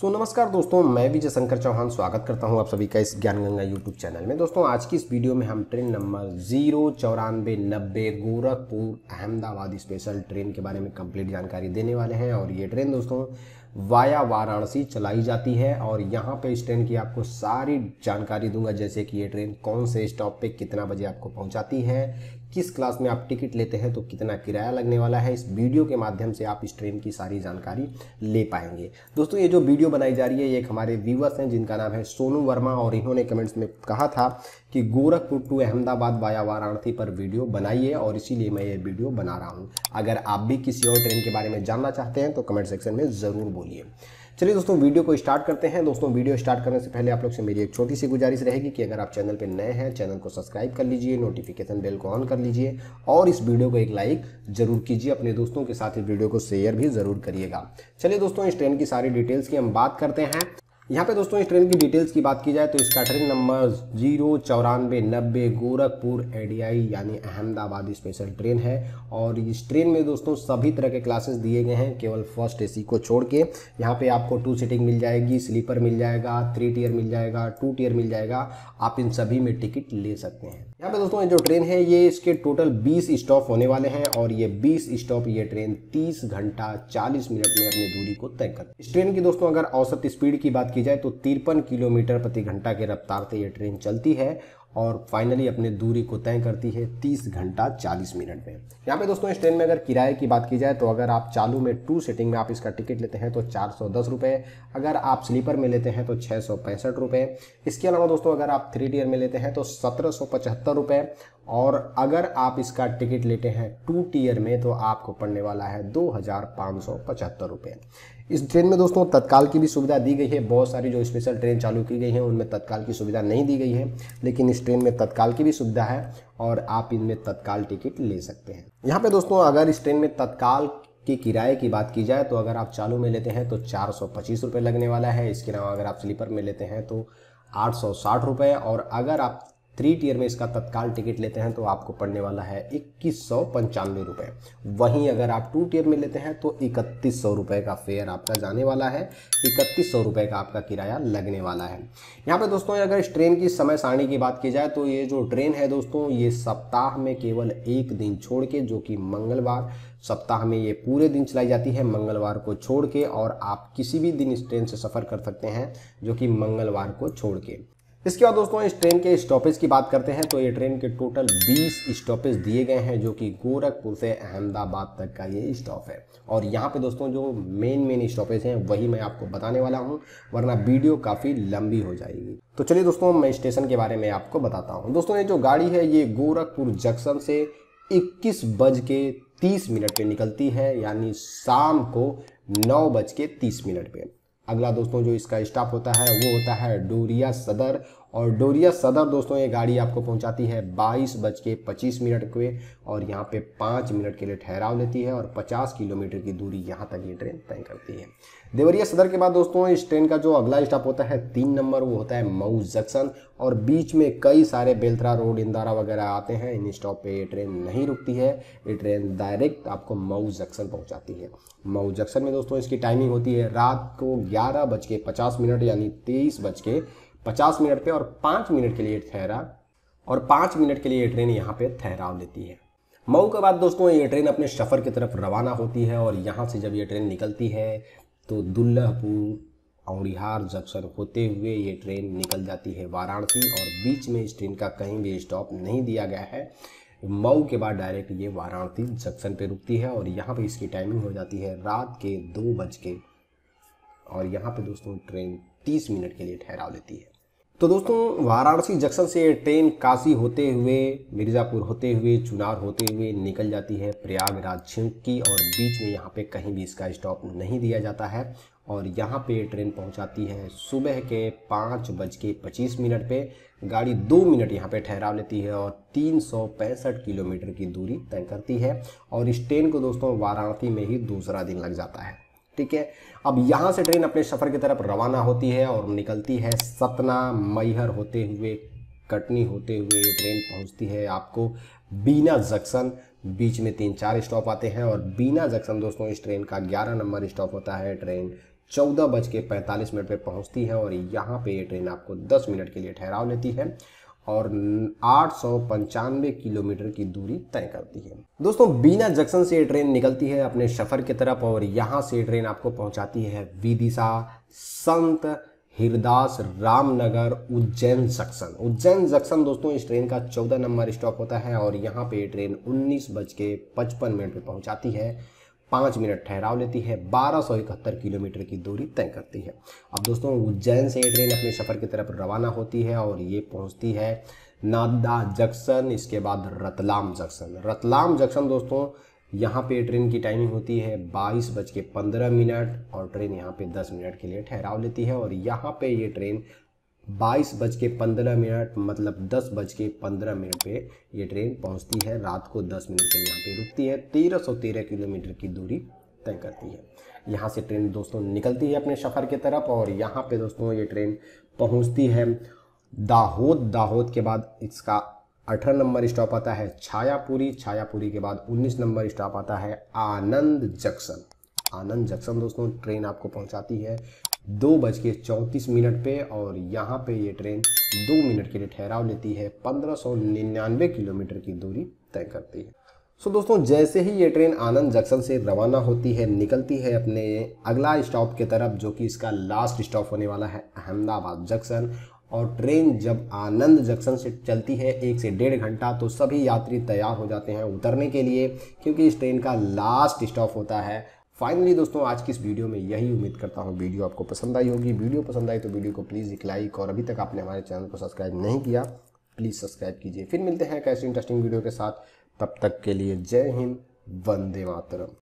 सो so, नमस्कार दोस्तों मैं विजय शंकर चौहान स्वागत करता हूं आप सभी का इस ज्ञान गंगा यूट्यूब चैनल में दोस्तों आज की इस वीडियो में हम ट्रेन नंबर जीरो चौरानवे नब्बे गोरखपुर अहमदाबाद स्पेशल ट्रेन के बारे में कंप्लीट जानकारी देने वाले हैं और ये ट्रेन दोस्तों वाया वाराणसी चलाई जाती है और यहाँ पे इस ट्रेन की आपको सारी जानकारी दूंगा जैसे कि ये ट्रेन कौन से स्टॉप पे कितना बजे आपको पहुँचाती है किस क्लास में आप टिकट लेते हैं तो कितना किराया लगने वाला है इस वीडियो के माध्यम से आप इस ट्रेन की सारी जानकारी ले पाएंगे दोस्तों ये जो वीडियो बनाई जा रही है ये एक हमारे व्यूवर्स हैं जिनका नाम है सोनू वर्मा और इन्होंने कमेंट्स में कहा था कि गोरखपुर टू अहमदाबाद वाया वाराणसी पर वीडियो बनाइए और इसीलिए मैं ये वीडियो बना रहा हूँ अगर आप भी किसी और ट्रेन के बारे में जानना चाहते हैं तो कमेंट सेक्शन में ज़रूर बोलिए चलिए दोस्तों वीडियो को स्टार्ट करते हैं दोस्तों वीडियो स्टार्ट करने से पहले आप लोग से मेरी एक छोटी सी गुजारिश रहेगी कि अगर आप चैनल पर नए हैं चैनल को सब्सक्राइब कर लीजिए नोटिफिकेशन बेल को ऑन कर लीजिए और इस वीडियो को एक लाइक जरूर कीजिए अपने दोस्तों के साथ इस वीडियो को शेयर भी जरूर करिएगा चलिए दोस्तों इस ट्रेन की सारी डिटेल्स की हम बात करते हैं यहाँ पे दोस्तों इस ट्रेन की डिटेल्स की बात की जाए तो इसका ट्रेन नंबर जीरो चौरानवे नब्बे गोरखपुर एडीआई यानी अहमदाबाद स्पेशल ट्रेन है और इस ट्रेन में दोस्तों सभी तरह के क्लासेस दिए गए हैं केवल फर्स्ट एसी को छोड़ के यहाँ पे आपको टू सीटिंग मिल जाएगी स्लीपर मिल जाएगा थ्री टीयर मिल जाएगा टू टीयर मिल जाएगा आप इन सभी में टिकट ले सकते हैं यहाँ पे दोस्तों जो ट्रेन है ये इसके टोटल बीस स्टॉप होने वाले हैं और ये बीस स्टॉप ये ट्रेन तीस घंटा चालीस मिनट में अपनी दूरी को तय कर इस ट्रेन की दोस्तों अगर औसत स्पीड की बात की जाए तो तिरपन किलोमीटर प्रति घंटा के रफ्तार से ये ट्रेन चलती है और फाइनली अपने दूरी को तय करती है 30 घंटा 40 मिनट में यहाँ पे दोस्तों इस ट्रेन में अगर किराए की बात की जाए तो अगर आप चालू में टू सीटिंग में आप इसका टिकट लेते हैं तो चार सौ अगर आप स्लीपर में लेते हैं तो छः सौ इसके अलावा दोस्तों अगर आप थ्री टीयर में लेते हैं तो सत्रह और अगर आप इसका टिकट लेते हैं टू टीयर में तो आपको पड़ने वाला है दो हज़ार पाँच सौ पचहत्तर रुपये इस ट्रेन में दोस्तों तत्काल की भी सुविधा दी गई है बहुत सारी जो स्पेशल ट्रेन चालू की गई हैं उनमें तत्काल की सुविधा नहीं दी गई है लेकिन इस ट्रेन में तत्काल की भी सुविधा है और आप इनमें तत्काल टिकट ले सकते हैं यहाँ पर दोस्तों अगर इस ट्रेन में तत्काल के किराए की बात की जाए तो अगर आप चालू में लेते हैं तो चार सौ पच्चीस रुपये लगने वाला है इसके अलावा अगर आप स्लीपर में लेते हैं तो आठ सौ साठ रुपये और अगर आप थ्री टीयर में इसका तत्काल टिकट लेते हैं तो आपको पड़ने वाला है इक्कीस सौ पंचानवे रुपये वहीं अगर आप टू टीयर में लेते हैं तो इकतीस सौ रुपये का फेयर आपका जाने वाला है इकतीस सौ रुपये का आपका किराया लगने वाला है यहाँ पर दोस्तों अगर इस ट्रेन की समय सारणी की बात की जाए तो ये जो ट्रेन है दोस्तों ये सप्ताह में केवल एक दिन छोड़ के जो कि मंगलवार सप्ताह में ये पूरे दिन चलाई जाती है मंगलवार को छोड़ के और आप किसी भी दिन इस ट्रेन से सफ़र कर सकते हैं जो कि मंगलवार को छोड़ के इसके बाद दोस्तों इस ट्रेन के स्टॉपेज की बात करते हैं तो ये ट्रेन के टोटल 20 स्टॉपेज दिए गए हैं जो कि गोरखपुर से अहमदाबाद तक का ये स्टॉप है और यहाँ पे दोस्तों जो मेन मेन स्टॉपेज हैं वही मैं आपको बताने वाला हूँ वरना वीडियो काफ़ी लंबी हो जाएगी तो चलिए दोस्तों मैं स्टेशन के बारे में आपको बताता हूँ दोस्तों ये जो गाड़ी है ये गोरखपुर जंक्शन से इक्कीस बज के तीस मिनट पर निकलती है यानी शाम को नौ बज के तीस मिनट पर अगला दोस्तों जो इसका स्टाफ होता है वो होता है डोरिया सदर और डोरिया सदर दोस्तों ये गाड़ी आपको पहुंचाती है बाईस बज के पच्चीस मिनट के और यहाँ पे पाँच मिनट के लिए ठहराव लेती है और पचास किलोमीटर की दूरी यहाँ तक ये ट्रेन तय करती है देवरिया सदर के बाद दोस्तों इस ट्रेन का जो अगला स्टॉप होता है तीन नंबर वो होता है मऊ जक्शन और बीच में कई सारे बेलथरा रोड इंदारा वगैरह आते हैं इन स्टॉप पे ये ट्रेन नहीं रुकती है ये ट्रेन डायरेक्ट आपको मऊ जक्सन पहुंचाती है मऊ जक्शन में दोस्तों इसकी टाइमिंग होती है रात को ग्यारह बज के पचास मिनट यानी तेईस बज के पचास मिनट पे और पाँच मिनट के लिए ठहरा और पाँच मिनट के लिए ये ट्रेन यहाँ पे ठहराव लेती है मऊ के बाद दोस्तों ये ट्रेन अपने सफ़र की तरफ रवाना होती है और यहाँ से जब ये ट्रेन निकलती है तो दुल्लहपुर औरिहार जंक्शन होते हुए ये ट्रेन निकल जाती है वाराणसी और बीच में इस ट्रेन का कहीं भी स्टॉप नहीं दिया गया है मऊ के बाद डायरेक्ट ये वाराणसी जंक्शन पे रुकती है और यहाँ पे इसकी टाइमिंग हो जाती है रात के दो बज के और यहाँ पे दोस्तों ट्रेन तीस मिनट के लिए ठहराव लेती है तो दोस्तों वाराणसी जंक्शन से ट्रेन काशी होते हुए मिर्ज़ापुर होते हुए चुनार होते हुए निकल जाती है प्रयागराज छिंकी और बीच में यहाँ पे कहीं भी इसका स्टॉप नहीं दिया जाता है और यहाँ पे ट्रेन पहुँचाती है सुबह के पाँच बज के पच्चीस मिनट पे गाड़ी दो मिनट यहाँ पे ठहराव लेती है और तीन सौ पैंसठ किलोमीटर की दूरी तय करती है और इस ट्रेन को दोस्तों वाराणसी में ही दूसरा दिन लग जाता है ठीक है अब यहाँ से ट्रेन अपने सफ़र की तरफ रवाना होती है और निकलती है सतना मैहर होते हुए कटनी होते हुए ये ट्रेन पहुँचती है आपको बीना जंक्शन बीच में तीन चार स्टॉप आते हैं और बीना जंक्शन दोस्तों इस ट्रेन का ग्यारह नंबर स्टॉप होता है ट्रेन चौदह बज के पैंतालीस मिनट पर पहुँचती है और यहाँ पे ये ट्रेन आपको दस मिनट के लिए ठहराव लेती है और आठ किलोमीटर की दूरी तय करती है दोस्तों बीना जंक्शन से ट्रेन निकलती है अपने सफ़र की तरफ और यहाँ से ट्रेन आपको पहुँचाती है विदिशा संत हिरदास रामनगर उज्जैन जंक्शन उज्जैन जंक्शन दोस्तों इस ट्रेन का 14 नंबर स्टॉप होता है और यहाँ पे ट्रेन उन्नीस बज के पचपन मिनट पर पहुँचाती है पाँच मिनट ठहराव लेती है बारह किलोमीटर की दूरी तय करती है अब दोस्तों उज्जैन से ये ट्रेन अपने सफ़र की तरफ रवाना होती है और ये पहुंचती है नादा जंक्शन इसके बाद रतलाम जंक्शन रतलाम जंक्शन दोस्तों यहाँ पे ट्रेन की टाइमिंग होती है बाईस बज के पंद्रह मिनट और ट्रेन यहाँ पे दस मिनट के लिए ठहराव लेती है और यहाँ पे ये ट्रेन बाईस बज के पंद्रह मिनट मतलब दस बज के पंद्रह मिनट पे ये ट्रेन पहुंचती है रात को दस मिनट से यहाँ पे रुकती है तेरह सौ तेरह किलोमीटर की दूरी तय करती है यहाँ से ट्रेन दोस्तों निकलती है अपने सफ़र की तरफ और यहाँ पे दोस्तों ये ट्रेन पहुँचती है दाहोद दाहोद के बाद इसका अठारह नंबर स्टॉप आता है छायापुरी छायापुरी के बाद उन्नीस नंबर स्टॉप आता है आनंद जंक्शन आनंद जंक्शन दोस्तों ट्रेन आपको पहुंचाती है दो बज के चौंतीस मिनट पे और यहाँ पे ये ट्रेन दो मिनट के लिए ठहराव लेती है पंद्रह सौ निन्यानवे किलोमीटर की दूरी तय करती है सो दोस्तों जैसे ही ये ट्रेन आनंद जंक्शन से रवाना होती है निकलती है अपने अगला स्टॉप की तरफ जो कि इसका लास्ट स्टॉप होने वाला है अहमदाबाद जंक्शन और ट्रेन जब आनंद जंक्शन से चलती है एक से डेढ़ घंटा तो सभी यात्री तैयार हो जाते हैं उतरने के लिए क्योंकि इस ट्रेन का लास्ट स्टॉप होता है फाइनली दोस्तों आज की इस वीडियो में यही उम्मीद करता हूँ वीडियो आपको पसंद आई होगी वीडियो पसंद आई तो वीडियो को प्लीज़ एक लाइक और अभी तक आपने हमारे चैनल को सब्सक्राइब नहीं किया प्लीज़ सब्सक्राइब कीजिए फिर मिलते हैं कैसे इंटरेस्टिंग वीडियो के साथ तब तक के लिए जय हिंद वंदे मातरम